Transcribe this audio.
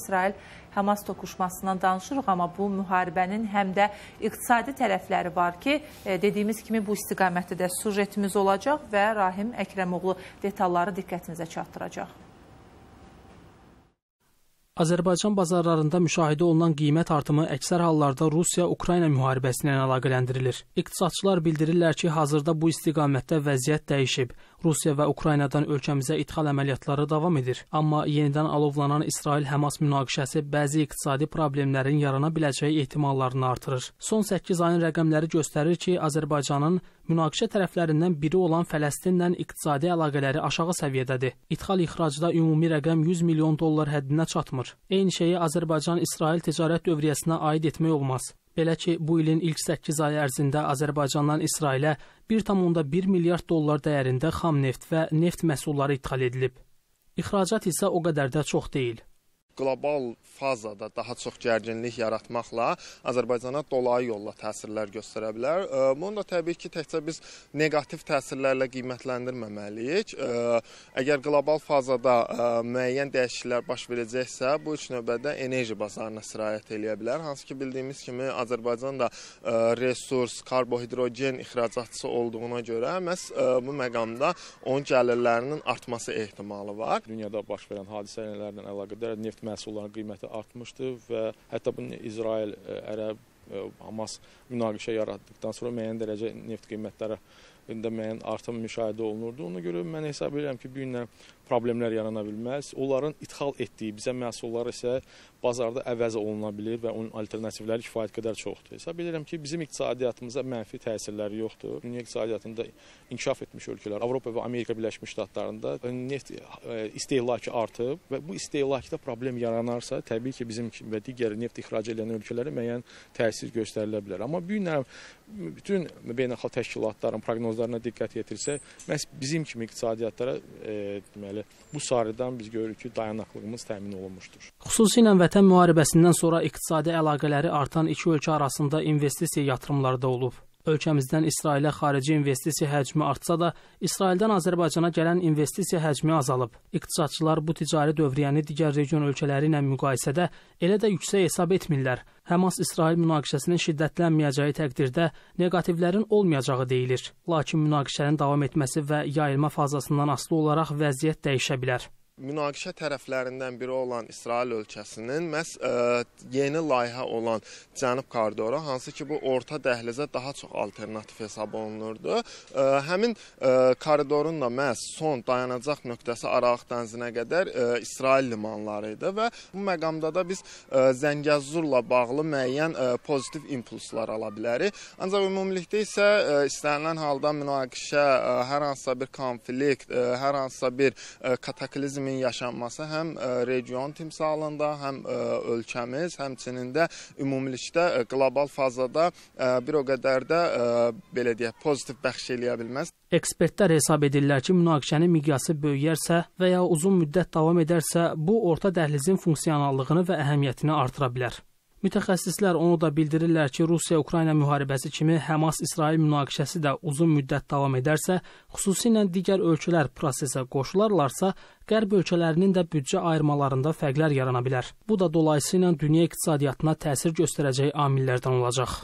İsrail Həmas toqquşmasından danışırıq, amma bu müharibənin həm də iqtisadi tərəfləri var ki, e, dediyimiz kimi bu istiqamətdə də sujetimiz olacaq və Rahim Əkrəmoğlu detalları diqqətinizə çatdıracaq. Azərbaycan bazarlarında müşahidə olunan qiymət artımı əksər hallarda Rusiya-Ukrayna müharibəsi ilə əlaqələndirilir. İqtisadçılar bildirirlər ki, hazırda bu istiqamətdə vəziyyət dəyişib. Rusiya və Ukraynadan ölkəmizə idxal əməliyyatları davam edir. Amma yenidən alovlanan İsrail-Həmas münaqişəsi bəzi iqtisadi problemlərin yarana biləcəyi ehtimallarını artırır. Son 8 ayın rəqəmləri göstərir ki, Azərbaycanın münaqişə tərəflərindən biri olan Fələstinlə iqtisadi əlaqələri aşağı səviyyədədir. İdxal-ixracda ümumi rəqəm 100 milyon dollar həddinə çatmır. Eyni şeyi Azərbaycan-İsrail ticarət dövriyyəsinə aid etmək olmaz. Belə ki, bu ilin ilk 8 ayı ərzində Azərbaycandan İsrailə 1.1 milyard dollar dəyərində xam neft və neft məhsulları idxal edilib. İxracat isə o qədər də çox deyil qlobal fazada daha çox gərginlik yaratmaqla Azərbaycana dolayı yolla təsirlər göstərə bilər. Bunu da təbii ki, təkcə biz neqativ təsirlərlə qiymətləndirməməliyik. Əgər qlobal fazada müəyyən dəyişikliklər baş verəcəksə, bu üç növbədə enerji bazarına sirayət eləyə bilər. Hansı ki, bildiyimiz kimi Azərbaycan da resurs, karbohidrogen ixracatçısı olduğuna görə məhz bu məqamda onun gəlirlərinin artması ehtimalı var. Dünyada baş verən hadisələrlə əlaqədar neft məhsulların qiyməti artmışdı və hətta bunun İsrail, e, Ərəb, e, Hamas münaqişə yaratdıqdan sonra müəyyən dərəcə neft qiymətləri müəyyən artım müşahidə olunurdu. Ona görə mən hesab edirəm ki, bu günlə problemlər yarana bilməz. Onların ixal etdiyi bizə məhsullar isə bazarda əvəz oluna bilər və onun alternativləri kifayət qədər çoxdur. Hesab edirəm ki, bizim iqtisadiyyatımıza mənfi təsirləri yoxdur. Dünya iqtisadiyyatında inkişaf etmiş ölkələr, Avropa və Amerika Birləşmiş Ştatlarında neft e, istehlakı artıb və bu istehlakda problem yaranarsa, təbii ki, bizim və digər neft ixrac edən ölkələrə müəyyən təsir göstərilə bilər. Amma bu gün bütün beynəlxalq təşkilatların proqnozları proqnozlarına diqqət yetirsək, məhz bizim kimi iqtisadiyyatlara e, deməli bu sarıdan biz görürük ki, dayanaqlığımız təmin olunmuşdur. Xüsusilə vətən müharibəsindən sonra iqtisadi əlaqələri artan iki ölkə arasında investisiya yatırımları da olub. Ölkəmizdən İsrailə xarici investisiya həcmi artsa da, İsraildən Azərbaycana gələn investisiya həcmi azalıb. İqtisadçılar bu ticari dövriyyəni digər region ölkələri ilə müqayisədə elə də yüksək hesab etmirlər. Həmas-İsrail münaqişəsinin şiddətlənməyəcəyi təqdirdə neqativlərin olmayacağı deyilir. Lakin münaqişənin davam etməsi və yayılma fazasından asılı olaraq vəziyyət dəyişə bilər münaqişə tərəflərindən biri olan İsrail ölkəsinin məhz ə, e, yeni layihə olan Cənub koridoru, hansı ki bu orta dəhlizə daha çox alternativ hesab olunurdu. Ə, e, həmin ə, e, koridorun da məhz son dayanacaq nöqtəsi Aralıq dənizinə qədər ə, İsrail limanları idi və bu məqamda da biz ə, Zəngəzurla bağlı müəyyən ə, pozitiv impulslar ala bilərik. Ancaq ümumilikdə isə ə, istənilən halda münaqişə, ə, hər hansısa bir konflikt, ə, hər hansısa bir ə, kataklizm turizmin yaşanması həm e, region timsalında, həm e, ölkəmiz, həmçinin də ümumilikdə e, qlobal fazada bir o qədər də belə deyək, pozitiv bəxş eləyə bilməz. Ekspertlər hesab edirlər ki, münaqişənin miqyası böyüyərsə və ya uzun müddət davam edərsə, bu orta dəhlizin funksionallığını və əhəmiyyətini artıra bilər. Mütəxəssislər onu da bildirirlər ki, Rusiya-Ukrayna müharibəsi kimi Həmas-İsrail münaqişəsi də uzun müddət davam edərsə, xüsusilə digər ölkələr prosesə qoşularlarsa, Qərb ölkələrinin də büdcə ayırmalarında fərqlər yarana bilər. Bu da dolayısıyla dünya iqtisadiyyatına təsir göstərəcəyi amillərdən olacaq.